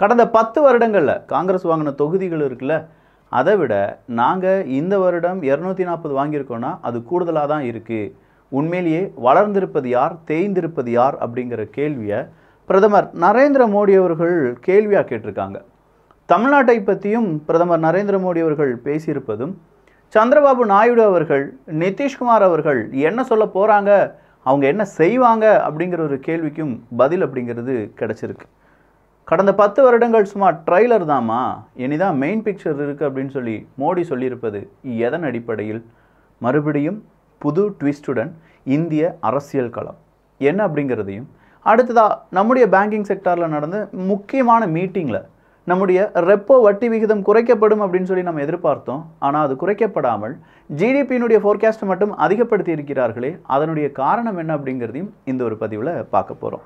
கடந்த பத்து வருடங்களில் காங்கிரஸ் வாங்கின தொகுதிகள் இருக்குல்ல அதை விட நாங்கள் இந்த வருடம் இரநூத்தி நாற்பது வாங்கியிருக்கோன்னா அது கூடுதலாக தான் இருக்குது உண்மையிலேயே வளர்ந்திருப்பது யார் தேய்ந்திருப்பது யார் அப்படிங்கிற கேள்வியை பிரதமர் நரேந்திர மோடி அவர்கள் கேள்வியாக கேட்டிருக்காங்க தமிழ்நாட்டை பற்றியும் பிரதமர் நரேந்திர மோடி அவர்கள் பேசியிருப்பதும் சந்திரபாபு நாயுடு அவர்கள் நிதிஷ்குமார் அவர்கள் என்ன சொல்ல போகிறாங்க அவங்க என்ன செய்வாங்க அப்படிங்கிற ஒரு கேள்விக்கும் பதில் அப்படிங்கிறது கிடச்சிருக்கு கடந்த பத்து வருடங்கள் சும்மா ட்ரைலர் தாமா இனிதான் மெயின் பிக்சர் இருக்குது அப்படின்னு சொல்லி மோடி சொல்லியிருப்பது எதன் அடிப்படையில் மறுபடியும் புது ட்விஸ்டுடன் இந்திய அரசியல் களம் என்ன அப்படிங்கிறதையும் அடுத்ததாக நம்முடைய பேங்கிங் செக்டாரில் நடந்த முக்கியமான மீட்டிங்கில் நம்முடைய ரெப்போ வட்டி விகிதம் குறைக்கப்படும் அப்படின்னு சொல்லி நம்ம எதிர்பார்த்தோம் ஆனால் அது குறைக்கப்படாமல் ஜிடிபியினுடைய ஃபோர்காஸ்ட் மட்டும் அதிகப்படுத்தி இருக்கிறார்களே அதனுடைய காரணம் என்ன அப்படிங்கிறதையும் இந்த ஒரு பதிவில் பார்க்க போகிறோம்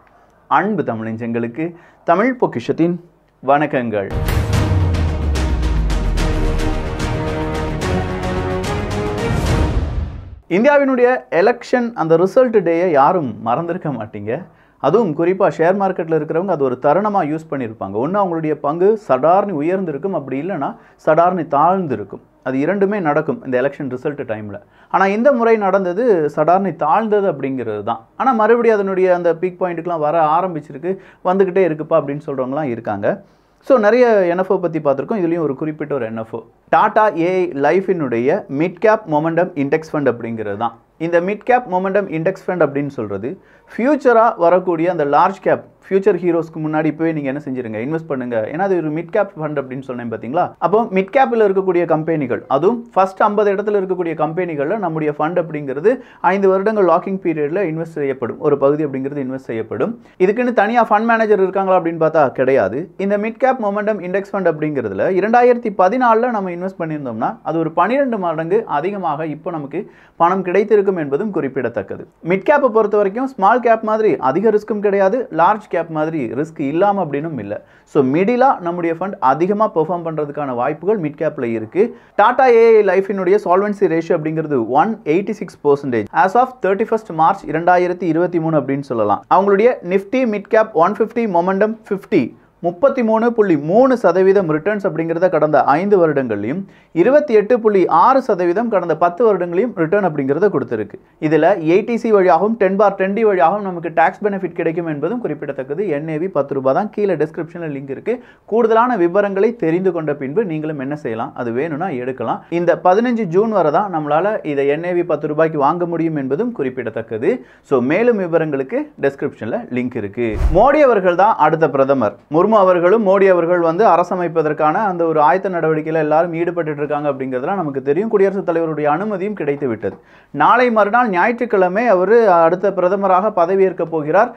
அன்பு தமிழஞ்சங்களுக்கு தமிழ் பொக்கிஷத்தின் வணக்கங்கள் இந்தியாவினுடைய எலெக்ஷன் அந்த ரிசல்ட் டேயை யாரும் மறந்திருக்க மாட்டீங்க அதுவும் குறிப்பாக ஷேர் மார்க்கெட்டில் இருக்கிறவங்க அது ஒரு தருணமாக யூஸ் பண்ணியிருப்பாங்க ஒன்று அவங்களுடைய பங்கு சடார்னி உயர்ந்திருக்கும் அப்படி இல்லைன்னா சடார்னி தாழ்ந்திருக்கும் அது இரண்டுமே நடக்கும் இந்த எலெக்ஷன் ரிசல்ட் டைமில் ஆனால் இந்த முறை நடந்தது சடார்னி தாழ்ந்தது அப்படிங்கிறது தான் ஆனால் மறுபடியும் அதனுடைய அந்த பீக் பாயிண்ட்டுக்கெலாம் வர ஆரம்பிச்சிருக்கு வந்துக்கிட்டே இருக்குப்பா அப்படின்னு சொல்கிறவங்களாம் இருக்காங்க ஸோ நிறைய என்எஃப்ஓ பற்றி பார்த்துருக்கோம் இதுலேயும் ஒரு குறிப்பிட்ட ஒரு என்எஃப்ஓ டாடா ஏஐ லைஃபினுடைய mid cap momentum index fund அப்படிங்கிறது தான் இந்த mid cap momentum index fund அப்படின்னு சொல்கிறது ஃப்யூச்சராக வரக்கூடிய அந்த லார்ஜ் கேப் ஃபியூச்சர் ஹீரோஸ்க்கு முன்னாடி இப்போவே நீங்கள் என்ன செஞ்சுருங்க இன்வெஸ்ட் பண்ணுங்க ஏன்னா அது ஒரு மிட் கேப் ஃபண்ட் அப்படின்னு சொன்னேன் பார்த்தீங்களா அப்போ மிட் கேப்பில் இருக்கக்கூடிய கம்பெனிகள் அதுவும் ஃபஸ்ட் ஐம்பது இடத்துல இருக்கக்கூடிய கம்பெனிகளில் நம்முடைய ஃபண்ட் அப்படிங்கிறது ஐந்து வருடங்கள் லாக்கிங் பீரியடில் இன்வெஸ்ட் செய்யப்படும் ஒரு பகுதி அப்படிங்கிறது இன்வெஸ்ட் செய்யப்படும் இதுக்குன்னு தனியாக ஃபண்ட் மேனேஜர் இருக்காங்களா அப்படின்னு பார்த்தா கிடையாது இந்த mid cap momentum index fund அப்படிங்கிறதுல இரண்டாயிரத்தி பதினாலில் நம்ம இன்வெஸ்ட் பண்ணியிருந்தோம்னா அது ஒரு பன்னிரெண்டு மடங்கு அதிகமாக இப்போ நமக்கு பணம் கிடைத்திருக்கும் என்பதும் குறிப்பிடத்தக்கது மிட் கேப்பை பொறுத்த வரைக்கும் ஸ்மால் கேப் மாதிரி அதிக ரிஸ்க்கும் கிடையாது லார்ஜ் கேப் மாதிரி ரிஸ்க் இல்லாமல் அப்படின்னும் இல்லை ஸோ மிடிலாக நம்முடைய ஃபண்ட் அதிகமாக பெர்ஃபார்ம் பண்ணுறதுக்கான வாய்ப்புகள் மிட் கேப்பில் இருக்குது டாடா ஏஐ லைஃபினுடைய சால்வன்சி ரேஷியோ அப்படிங்கிறது one eighty six percentage as of thirty first March இரண்டாயிரத்தி இருபத்தி மூணு அப்படின்னு சொல்லலாம் அவங்களுடைய Nifty mid cap one fifty momentum fifty முப்பத்தி மூணு புள்ளி மூணு சதவீதம் ரிட்டர்ன்ஸ் அப்படிங்கிறத கடந்த ஐந்து வருடங்களையும் இருபத்தி எட்டு புள்ளி ஆறு சதவீதம் கடந்த பத்து வருடங்களையும் ரிட்டர்ன் அப்படிங்கிறத கொடுத்துருக்கு இதில் ஏடிசி வழியாகவும் டென் பார் டென்டி வழியாகவும் நமக்கு டேக்ஸ் பெனிஃபிட் கிடைக்கும் என்பதும் குறிப்பிடத்தக்கது என்ஏவி பத்து ரூபாய் தான் கீழே டிஸ்கிரிப்ஷனில் லிங்க் இருக்குது கூடுதலான விவரங்களை தெரிந்து கொண்ட பின்பு நீங்களும் என்ன செய்யலாம் அது வேணும்னா எடுக்கலாம் இந்த பதினஞ்சு ஜூன் வரை தான் நம்மளால் இதை என்ஏவி பத்து ரூபாய்க்கு வாங்க முடியும் என்பதும் குறிப்பிடத்தக்கது ஸோ மேலும் விவரங்களுக்கு டிஸ்கிரிப்ஷனில் லிங்க் இருக்குது மோடி அவர்கள் தான் அடுத்த பிரதமர் முர்மு அவர்களும் மோடி அவர்கள் வந்து அரசமைப்பதற்கான அந்த ஒரு ஆயத்த நடவடிக்கையில் எல்லாரும் ஈடுபட்டு இருக்காங்க அப்படிங்கிறதுலாம் நமக்கு தெரியும் குடியரசுத் தலைவருடைய அனுமதியும் கிடைத்து விட்டது நாளை மறுநாள் ஞாயிற்றுக்கிழமை அவர் அடுத்த பிரதமராக பதவியேற்க போகிறார்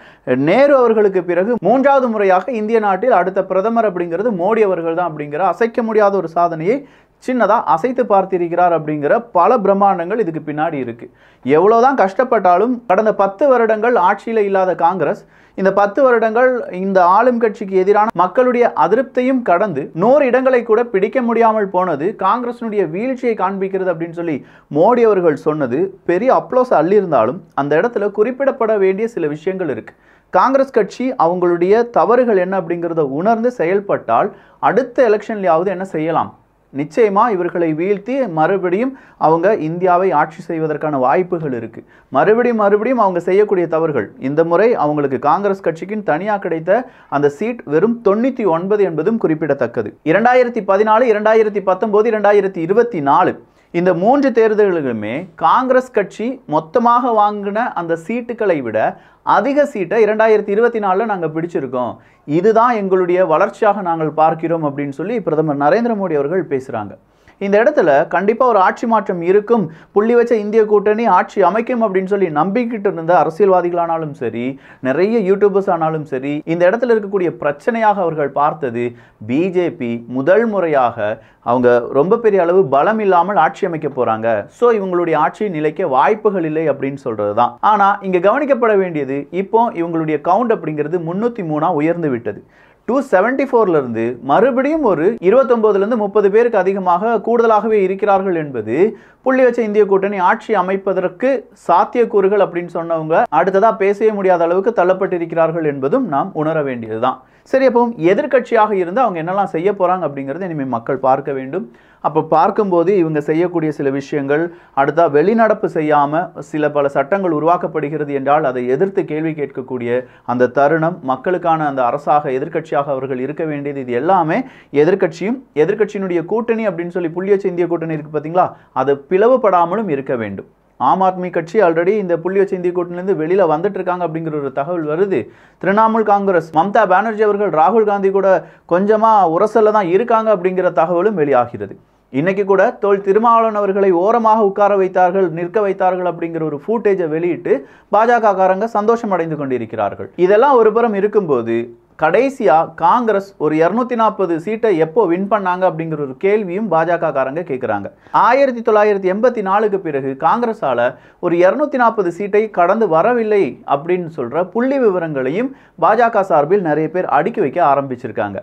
நேரு அவர்களுக்கு பிறகு மூன்றாவது முறையாக இந்திய நாட்டில் அடுத்த பிரதமர் அப்படிங்கிறது மோடி அவர்கள் தான் அப்படிங்கிற அசைக்க முடியாத ஒரு சாதனையை சின்னதாக அசைத்து பார்த்திருக்கிறார் அப்படிங்கிற பல பிரம்மாண்டங்கள் இதுக்கு பின்னாடி இருக்குது எவ்வளோதான் கஷ்டப்பட்டாலும் கடந்த பத்து வருடங்கள் ஆட்சியில் இல்லாத காங்கிரஸ் இந்த பத்து வருடங்கள் இந்த ஆளும் கட்சிக்கு எதிரான மக்களுடைய அதிருப்தியும் கடந்து நூறு இடங்களை கூட பிடிக்க முடியாமல் போனது காங்கிரஸினுடைய வீழ்ச்சியை காண்பிக்கிறது அப்படின்னு சொல்லி மோடி அவர்கள் சொன்னது பெரிய அப்ளோஸ் அள்ளியிருந்தாலும் அந்த இடத்துல குறிப்பிடப்பட வேண்டிய சில விஷயங்கள் இருக்குது காங்கிரஸ் கட்சி அவங்களுடைய தவறுகள் என்ன அப்படிங்கிறத உணர்ந்து செயல்பட்டால் அடுத்த எலெக்ஷன்லையாவது என்ன செய்யலாம் நிச்சயமாக இவர்களை வீழ்த்தி மறுபடியும் அவங்க இந்தியாவை ஆட்சி செய்வதற்கான வாய்ப்புகள் இருக்குது மறுபடியும் மறுபடியும் அவங்க செய்யக்கூடிய தவறுகள் இந்த முறை அவங்களுக்கு காங்கிரஸ் கட்சிக்கின் தனியாக கிடைத்த அந்த சீட் வெறும் தொண்ணூற்றி ஒன்பது என்பதும் குறிப்பிடத்தக்கது இரண்டாயிரத்தி பதினாலு இரண்டாயிரத்தி பத்தொம்போது இரண்டாயிரத்தி இருபத்தி நாலு இந்த மூன்று தேர்தல்களுமே காங்கிரஸ் கட்சி மொத்தமாக வாங்கின அந்த சீட்டுகளை விட அதிக சீட்டை இரண்டாயிரத்தி இருபத்தி நாலில் நாங்கள் பிடிச்சிருக்கோம் இதுதான் எங்களுடைய வளர்ச்சியாக நாங்கள் பார்க்கிறோம் அப்படின்னு சொல்லி பிரதமர் நரேந்திர மோடி அவர்கள் பேசுகிறாங்க இந்த இடத்துல கண்டிப்பாக ஒரு ஆட்சி மாற்றம் இருக்கும் புள்ளி வச்ச இந்திய கூட்டணி ஆட்சி அமைக்கும் அப்படின்னு சொல்லி நம்பிக்கிட்டு இருந்த அரசியல்வாதிகளானாலும் சரி நிறைய யூடியூபர்ஸ் ஆனாலும் சரி இந்த இடத்துல இருக்கக்கூடிய பிரச்சனையாக அவர்கள் பார்த்தது பிஜேபி முதல் முறையாக அவங்க ரொம்ப பெரிய அளவு பலம் இல்லாமல் ஆட்சி அமைக்க போகிறாங்க ஸோ இவங்களுடைய ஆட்சி நிலைக்க வாய்ப்புகள் இல்லை அப்படின்னு சொல்கிறது தான் ஆனால் இங்கே கவனிக்கப்பட வேண்டியது இப்போ இவங்களுடைய கவுண்ட் அப்படிங்கிறது முந்நூற்றி மூணாக உயர்ந்து விட்டது டூ செவன்டி ஃபோர்லேருந்து மறுபடியும் ஒரு இருபத்தொம்போதுலேருந்து முப்பது பேருக்கு அதிகமாக கூடுதலாகவே இருக்கிறார்கள் என்பது புள்ளி வச்ச இந்திய கூட்டணி ஆட்சி அமைப்பதற்கு சாத்தியக்கூறுகள் அப்படின்னு சொன்னவங்க அடுத்ததாக பேசவே முடியாத அளவுக்கு தள்ளப்பட்டிருக்கிறார்கள் என்பதும் நாம் உணர வேண்டியதுதான் சரி அப்போ எதிர்கட்சியாக இருந்து அவங்க என்னெல்லாம் செய்ய போகிறாங்க அப்படிங்கிறது இனிமேல் மக்கள் பார்க்க வேண்டும் அப்போ பார்க்கும்போது இவங்க செய்யக்கூடிய சில விஷயங்கள் அடுத்தா வெளிநடப்பு செய்யாமல் சில பல சட்டங்கள் உருவாக்கப்படுகிறது என்றால் அதை எதிர்த்து கேள்வி கேட்கக்கூடிய அந்த தருணம் மக்களுக்கான அந்த அரசாக எதிர்கட்சியாக அவர்கள் இருக்க வேண்டியது இது எல்லாமே எதிர்கட்சியும் எதிர்கட்சியினுடைய கூட்டணி அப்படின்னு சொல்லி புள்ளிய இந்திய கூட்டணி இருக்குது பார்த்தீங்களா அது பிளவுபடாமலும் இருக்க வேண்டும் ஆம் ஆத்மி கட்சி ஆல்ரெடி இந்த புள்ளிய சிந்தி கூட்டணிலிருந்து வெளியில் வந்துட்டு இருக்காங்க அப்படிங்கிற ஒரு தகவல் வருது திரிணாமுல் காங்கிரஸ் மம்தா பானர்ஜி அவர்கள் ராகுல் காந்தி கூட கொஞ்சமாக உரசல்ல தான் இருக்காங்க அப்படிங்கிற தகவலும் வெளியாகிறது இன்னைக்கு கூட தோல் திருமாவளவன் அவர்களை ஓரமாக உட்கார வைத்தார்கள் நிற்க வைத்தார்கள் அப்படிங்கிற ஒரு ஃபூட்டேஜை வெளியிட்டு பாஜக காரங்க சந்தோஷம் அடைந்து கொண்டிருக்கிறார்கள் இதெல்லாம் ஒரு புறம் இருக்கும்போது கடைசியாக காங்கிரஸ் ஒரு இரநூத்தி நாற்பது சீட்டை எப்போ வின் பண்ணாங்க அப்படிங்கிற ஒரு கேள்வியும் பாஜக காரங்க கேட்குறாங்க ஆயிரத்தி தொள்ளாயிரத்தி எண்பத்தி நாலுக்கு பிறகு காங்கிரஸால் ஒரு இரநூத்தி நாற்பது சீட்டை கடந்து வரவில்லை அப்படின்னு சொல்கிற புள்ளி விவரங்களையும் பாஜக சார்பில் நிறைய பேர் அடுக்கி வைக்க ஆரம்பிச்சிருக்காங்க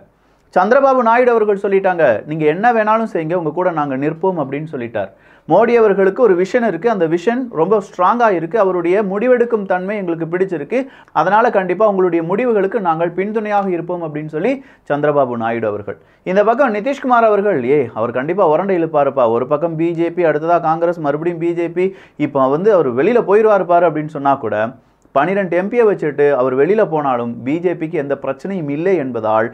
சந்திரபாபு நாயுடு அவர்கள் சொல்லிட்டாங்க நீங்கள் என்ன வேணாலும் செய்யுங்க உங்கள் கூட நாங்கள் நிற்போம் அப்படின்னு சொல்லிட்டார் மோடி அவர்களுக்கு ஒரு விஷன் இருக்குது அந்த விஷன் ரொம்ப ஸ்ட்ராங்காக இருக்குது அவருடைய முடிவெடுக்கும் தன்மை எங்களுக்கு பிடிச்சிருக்கு அதனால் கண்டிப்பாக உங்களுடைய முடிவுகளுக்கு நாங்கள் பின்துணையாக இருப்போம் அப்படின்னு சொல்லி சந்திரபாபு நாயுடு அவர்கள் இந்த பக்கம் நிதிஷ்குமார் அவர்கள் ஏ அவர் கண்டிப்பாக உரண்டை இழுப்பாருப்பா ஒரு பக்கம் பிஜேபி அடுத்ததாக காங்கிரஸ் மறுபடியும் பிஜேபி இப்போ வந்து அவர் வெளியில் போயிடுவாருப்பார் அப்படின்னு சொன்னால் கூட பனிரெண்டு எம்பியை வச்சுட்டு அவர் வெளியில் போனாலும் பிஜேபிக்கு எந்த பிரச்சனையும் இல்லை என்பதால்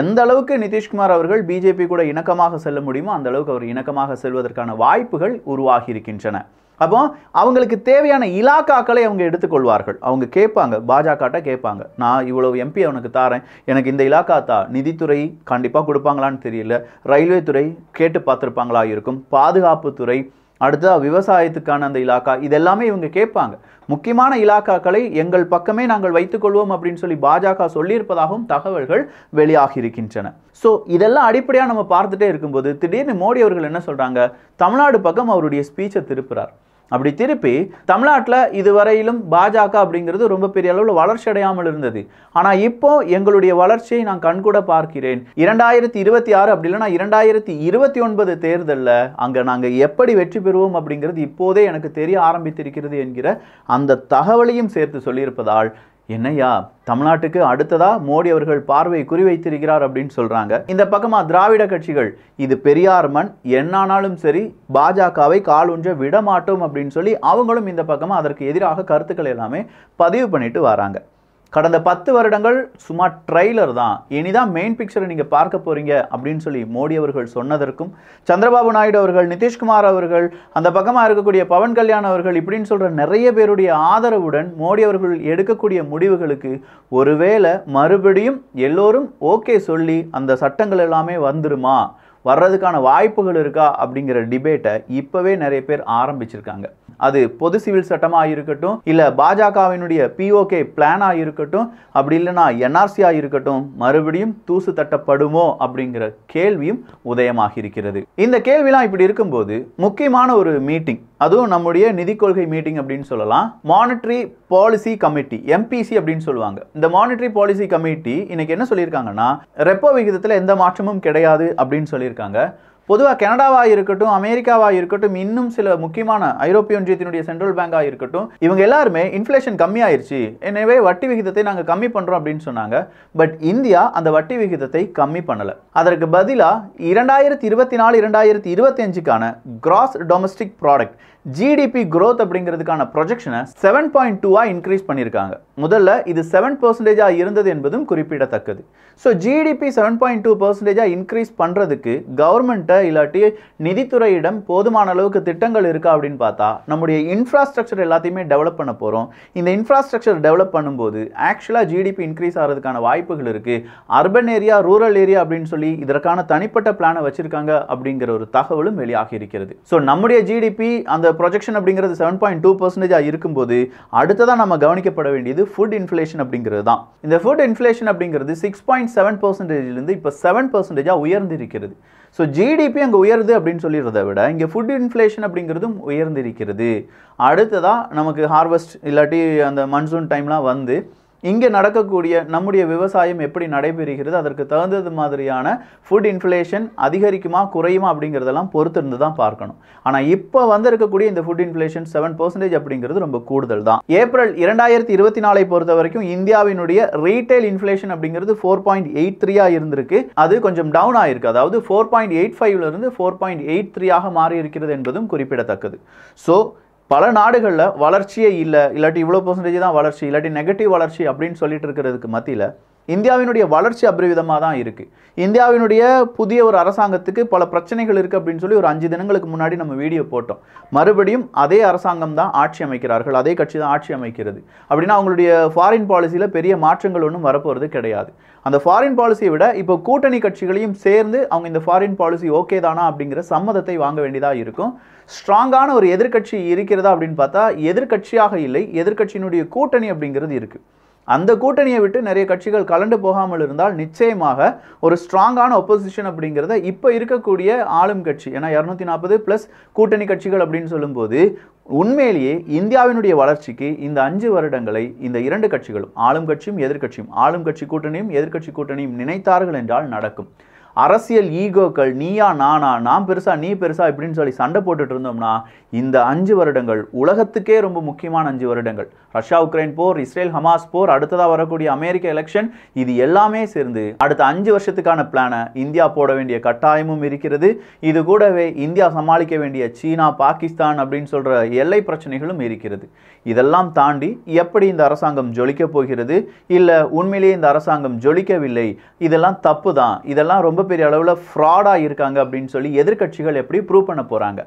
எந்த அளவுக்கு நிதிஷ்குமார் அவர்கள் பிஜேபி கூட இணக்கமாக செல்ல முடியுமோ அந்த அளவுக்கு அவர் இணக்கமாக செல்வதற்கான வாய்ப்புகள் உருவாகி இருக்கின்றன அப்போ அவங்களுக்கு தேவையான இலாக்காக்களை அவங்க எடுத்துக்கொள்வார்கள் அவங்க கேட்பாங்க பாஜகட்ட கேட்பாங்க நான் இவ்வளவு எம்பி அவனுக்கு தாரேன் எனக்கு இந்த இலாக்கா தா நிதித்துறை கண்டிப்பாக கொடுப்பாங்களான்னு தெரியல ரயில்வே துறை கேட்டு பார்த்துருப்பாங்களா இருக்கும் பாதுகாப்புத்துறை அடுத்ததாக விவசாயத்துக்கான அந்த இலாக்கா இதெல்லாமே இவங்க கேட்பாங்க முக்கியமான இலாக்காக்களை எங்கள் பக்கமே நாங்கள் வைத்துக்கொள்வோம் அப்படின்னு சொல்லி பாஜக சொல்லியிருப்பதாகவும் தகவல்கள் வெளியாகி இருக்கின்றன ஸோ இதெல்லாம் அடிப்படையாக நம்ம பார்த்துட்டே இருக்கும்போது திடீர்னு மோடி அவர்கள் என்ன சொல்கிறாங்க தமிழ்நாடு பக்கம் அவருடைய ஸ்பீச்சை திருப்புறார் அப்படி திருப்பி தமிழ்நாட்டில் இதுவரையிலும் பாஜக அப்படிங்கிறது ரொம்ப பெரிய அளவில் வளர்ச்சி அடையாமல் இருந்தது ஆனால் இப்போ எங்களுடைய வளர்ச்சியை நான் கண்கூட பார்க்கிறேன் இரண்டாயிரத்தி இருபத்தி ஆறு அப்படி இல்லைன்னா இரண்டாயிரத்தி இருபத்தி ஒன்பது தேர்தலில் அங்கே நாங்கள் எப்படி வெற்றி பெறுவோம் அப்படிங்கிறது இப்போதே எனக்கு தெரிய ஆரம்பித்திருக்கிறது என்கிற அந்த தகவலையும் சேர்த்து சொல்லியிருப்பதால் என்னையா தமிழ்நாட்டுக்கு அடுத்ததா மோடி அவர்கள் பார்வை குறிவைத்திருக்கிறார் அப்படின்னு சொல்றாங்க இந்த பக்கமா திராவிட கட்சிகள் இது பெரியார் மண் என்னானாலும் சரி பாஜகவை கால் ஒன்ற விடமாட்டோம் அப்படின்னு சொல்லி அவங்களும் இந்த பக்கமா அதற்கு எதிராக கருத்துக்கள் எல்லாமே பதிவு பண்ணிட்டு வராங்க கடந்த பத்து வருடங்கள் சும்மா ட்ரெய்லர் தான் இனிதான் மெயின் பிக்சரை நீங்கள் பார்க்க போகிறீங்க அப்படின்னு சொல்லி மோடி அவர்கள் சொன்னதற்கும் சந்திரபாபு நாயுடு அவர்கள் நிதிஷ்குமார் அவர்கள் அந்த பக்கமாக இருக்கக்கூடிய பவன் கல்யாண் அவர்கள் இப்படின்னு சொல்கிற நிறைய பேருடைய ஆதரவுடன் மோடி அவர்கள் எடுக்கக்கூடிய முடிவுகளுக்கு ஒருவேளை மறுபடியும் எல்லோரும் ஓகே சொல்லி அந்த சட்டங்கள் எல்லாமே வந்துருமா வர்றதுக்கான வாய்ப்புகள் இருக்கா அப்படிங்கிற டிபேட்டை இப்போவே நிறைய பேர் ஆரம்பிச்சிருக்காங்க அது பொது சிவில் சட்டமாக இருக்கட்டும் இல்லை பாஜகவினுடைய பிஓகே பிளானாக இருக்கட்டும் அப்படி இல்லைன்னா என்ஆர்சியாக இருக்கட்டும் மறுபடியும் தூசு தட்டப்படுமோ அப்படிங்கிற கேள்வியும் உதயமாக இருக்கிறது இந்த கேள்விலாம் இப்படி இருக்கும்போது முக்கியமான ஒரு மீட்டிங் அதுவும் நம்முடைய நிதி கொள்கை மீட்டிங் அப்படின்னு சொல்லலாம் மானிட்ரி பாலிசி கமிட்டி எம்பிசி அப்படின்னு சொல்லுவாங்க இந்த மானிட்ரி பாலிசி கமிட்டி இன்னைக்கு என்ன சொல்லியிருக்காங்கன்னா ரெப்போ விகிதத்தில் எந்த மாற்றமும் கிடையாது அப்படின்னு சொல்லியிருக்காங்க பொதுவாக கனடாவாக இருக்கட்டும் அமெரிக்காவாக இருக்கட்டும் இன்னும் சில முக்கியமான ஐரோப்பிய ஒன்றியத்தினுடைய சென்ட்ரல் பேங்காக இருக்கட்டும் இவங்க எல்லாருமே இன்ஃப்ளேஷன் ஆயிடுச்சு எனவே வட்டி விகிதத்தை நாங்கள் கம்மி பண்ணுறோம் அப்படின்னு சொன்னாங்க பட் இந்தியா அந்த வட்டி விகிதத்தை கம்மி பண்ணலை அதற்கு பதிலாக இரண்டாயிரத்தி இருபத்தி நாலு இரண்டாயிரத்தி இருபத்தி அஞ்சுக்கான gross domestic product GDP growth அப்படிங்கிறதுக்கான ப்ரொஜெக்ஷனை செவன் பாயிண்ட் டூவாக இன்க்ரீஸ் பண்ணியிருக்காங்க முதல்ல இது செவன் பர்சன்டேஜாக இருந்தது என்பதும் குறிப்பிடத்தக்கது so GDP seven point two பர்சன்டேஜாக இன்க்ரீஸ் பண்ணுறதுக்கு கவர்மெண்ட்டை இல்லாட்டி நிதித்துறையிடம் போதுமான அளவுக்கு திட்டங்கள் இருக்கா அப்படின்னு பார்த்தா நம்முடைய இன்ஃப்ராஸ்ட்ரக்சர் எல்லாத்தையுமே டெவலப் பண்ண போகிறோம் இந்த இன்ஃப்ராஸ்ட்ரக்சர் டெவலப் பண்ணும்போது ஆக்சுவலாக ஜிடிபி இன்க்ரீஸ் ஆகிறதுக்கான வாய்ப்புகள் இருக்குது அர்பன் ஏரியா ரூரல் ஏரியா அப்படின்னு சொல்லி இதற்கான தனிப்பட்ட பிளானை வச்சுருக்காங்க அப்படிங்கிற ஒரு தகவலும் வெளியாகி இருக்கிறது ஸோ நம்முடைய ஜிடிபி அந்த ப்ரொஜெக்ஷன் அப்படிங்கிறது செவன் பாயிண்ட் டூ பர்சன்டேஜாக இருக்கும்போது அடுத்ததாக நம்ம கவனிக்கப்பட வேண்டியது ஃபுட் இன்ஃப்ளேஷன் அப்படிங்கிறது தான் இந்த ஃபுட் இன்ஃப்ளேஷன் அப்படிங்கிறது சிக்ஸ் பாயிண்ட் செவன் பர்சன்டேஜ்லேருந்து இப்போ செவன் பர்சன்டேஜாக உயர்ந்திருக்கிறது ஸோ ஜிடிபி அங்கே உயருது அப்படின்னு சொல்லிடுறத விட இங்கே ஃபுட் இன்ஃப்ளேஷன் அப்படிங்கிறதும் உயர்ந்திருக்கிறது அடுத்ததாக நமக்கு ஹார்வெஸ்ட் இல்லாட்டி அந்த மன்சூன் டைம்லாம் வந்து இங்கே நடக்கக்கூடிய நம்முடைய விவசாயம் எப்படி நடைபெறுகிறது அதற்கு தகுந்தது மாதிரியான ஃபுட் இன்ஃப்ளேஷன் அதிகரிக்குமா குறையுமா அப்படிங்கிறதெல்லாம் பொறுத்திருந்து தான் பார்க்கணும் ஆனால் இப்போ வந்திருக்கக்கூடிய இந்த ஃபுட் இன்ஃப்ளேஷன் செவன் பர்சன்டேஜ் அப்படிங்கிறது ரொம்ப கூடுதல் தான் ஏப்ரல் இரண்டாயிரத்தி இருபத்தி நாலை பொறுத்த வரைக்கும் இந்தியாவினுடைய ரீட்டைல் இன்ஃப்ளேஷன் அப்படிங்கிறது ஃபோர் பாயிண்ட் எயிட் த்ரீயாக இருந்திருக்கு அது கொஞ்சம் டவுன் ஆயிருக்கு அதாவது ஃபோர் பாயிண்ட் எயிட் ஃபைவ்லேருந்து ஃபோர் பாயிண்ட் எயிட் த்ரீயாக மாறி இருக்கிறது என்பதும் குறிப்பிடத்தக்கது ஸோ பல நாடுகளில் வளர்ச்சியே இல்லை இல்லாட்டி இவ்வளோ பர்சன்டேஜ் தான் வளர்ச்சி இல்லாட்டி நெகட்டிவ் வளர்ச்சி அப்படின்னு சொல்லிட்டு இருக்கிறதுக்கு மத்தியில் இந்தியாவினுடைய வளர்ச்சி அபரிவிதமாக தான் இருக்குது இந்தியாவினுடைய புதிய ஒரு அரசாங்கத்துக்கு பல பிரச்சனைகள் இருக்குது அப்படின்னு சொல்லி ஒரு அஞ்சு தினங்களுக்கு முன்னாடி நம்ம வீடியோ போட்டோம் மறுபடியும் அதே அரசாங்கம் தான் ஆட்சி அமைக்கிறார்கள் அதே கட்சி தான் ஆட்சி அமைக்கிறது அப்படின்னா அவங்களுடைய ஃபாரின் பாலிசியில் பெரிய மாற்றங்கள் ஒன்றும் வரப்போகிறது கிடையாது அந்த ஃபாரின் பாலிசியை விட இப்போ கூட்டணி கட்சிகளையும் சேர்ந்து அவங்க இந்த ஃபாரின் பாலிசி ஓகே தானா அப்படிங்கிற சம்மதத்தை வாங்க வேண்டியதாக இருக்கும் ஸ்ட்ராங்கான ஒரு எதிர்கட்சி இருக்கிறதா அப்படின்னு பார்த்தா எதிர்கட்சியாக இல்லை எதிர்கட்சியினுடைய கூட்டணி அப்படிங்கிறது இருக்குது அந்த கூட்டணியை விட்டு நிறைய கட்சிகள் கலண்டு போகாமல் இருந்தால் நிச்சயமாக ஒரு ஸ்ட்ராங்கான ஒப்போசிஷன் அப்படிங்கிறத இப்போ இருக்கக்கூடிய ஆளும் கட்சி ஏன்னா இரநூத்தி நாற்பது ப்ளஸ் கூட்டணி கட்சிகள் அப்படின்னு சொல்லும்போது உண்மையிலேயே இந்தியாவினுடைய வளர்ச்சிக்கு இந்த அஞ்சு வருடங்களை இந்த இரண்டு கட்சிகளும் ஆளும் கட்சியும் எதிர்கட்சியும் ஆளும் கட்சி கூட்டணியும் எதிர்கட்சி கூட்டணியும் நினைத்தார்கள் என்றால் நடக்கும் அரசியல் ஈகோக்கள் நீயா நானா நான் பெருசா நீ பெருசா இப்படின்னு சொல்லி சண்டை போட்டுட்டு இருந்தோம்னா இந்த அஞ்சு வருடங்கள் உலகத்துக்கே ரொம்ப முக்கியமான அஞ்சு வருடங்கள் ரஷ்யா உக்ரைன் போர் இஸ்ரேல் ஹமாஸ் போர் அடுத்ததாக வரக்கூடிய அமெரிக்க எலெக்ஷன் இது எல்லாமே சேர்ந்து அடுத்த அஞ்சு வருஷத்துக்கான பிளானை இந்தியா போட வேண்டிய கட்டாயமும் இருக்கிறது இது கூடவே இந்தியா சமாளிக்க வேண்டிய சீனா பாகிஸ்தான் அப்படின்னு சொல்கிற எல்லை பிரச்சனைகளும் இருக்கிறது இதெல்லாம் தாண்டி எப்படி இந்த அரசாங்கம் ஜொலிக்க போகிறது இல்லை உண்மையிலேயே இந்த அரசாங்கம் ஜொலிக்கவில்லை இதெல்லாம் தப்பு தான் இதெல்லாம் ரொம்ப பெரிய அளவில் ஃப்ராடாக இருக்காங்க அப்படின்னு சொல்லி எதிர்கட்சிகள் எப்படி ப்ரூவ் பண்ண போகிறாங்க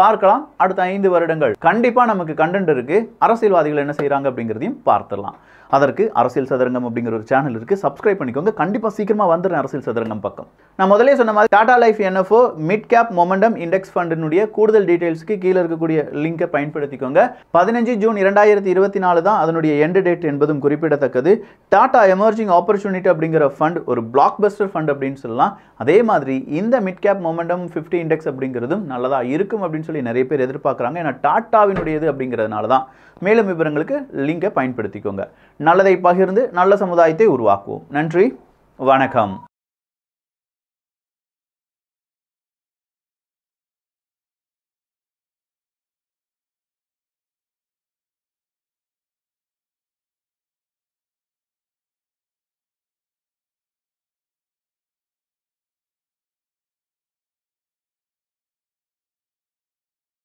பார்க்கலாம் அடுத்த ஐந்து வருடங்கள் கண்டிப்பாக நமக்கு கண்டென்ட் இருக்குது அரசியல்வாதிகள் என்ன செய்கிறாங்க அப்படிங்கிறதையும் பார்த்துடலாம் அதற்கு அரசியல் சதுரங்கம் அப்படிங்கிற ஒரு சேனல் இருக்குது சப்ஸ்கிரைப் பண்ணிக்கோங்க கண்டிப்பாக சீக்கிரமாக வந்துடுறேன் அரசியல் சதுரங்கம் பக்கம் நான் முதலே சொன்ன மாதிரி Tata life NFO mid cap momentum index ஃபண்டினுடைய கூடுதல் டீட்டெயில்ஸ்க்கு கீழே இருக்கக்கூடிய லிங்கை பயன்படுத்திக்கோங்க பதினஞ்சு ஜூன் இரண்டாயிரத்தி இருபத்தி நாலு தான் அதனுடைய எண்டு டேட் என்பதும் குறிப்பிடத்தக்கது டாடா எமர்ஜிங் ஆப்பர்ச்சுனிட்டி அப்படிங்கிற ஃபண்ட் ஒரு பிளாக் பஸ்டர் ஃபண்ட் அப்படின்னு சொல்லலாம் அதே மாதிரி இந்த mid cap momentum fifty index அப்படிங்கிறதும் நல்லதாக இருக்கும் அப்படின்னு சொல்லி நிறைய பேர் எதிர்பார்க்குறாங்க ஏன்னா டாட்டாவினுடையது அப்படிங்கிறதுனால தான் மேலும் விவரங்களுக்கு லிங்கை பயன்படுத்திக்கோங்க நல்லதை பகிர்ந்து நல்ல சமுதாயத்தை உருவாக்குவோம் நன்றி வணக்கம்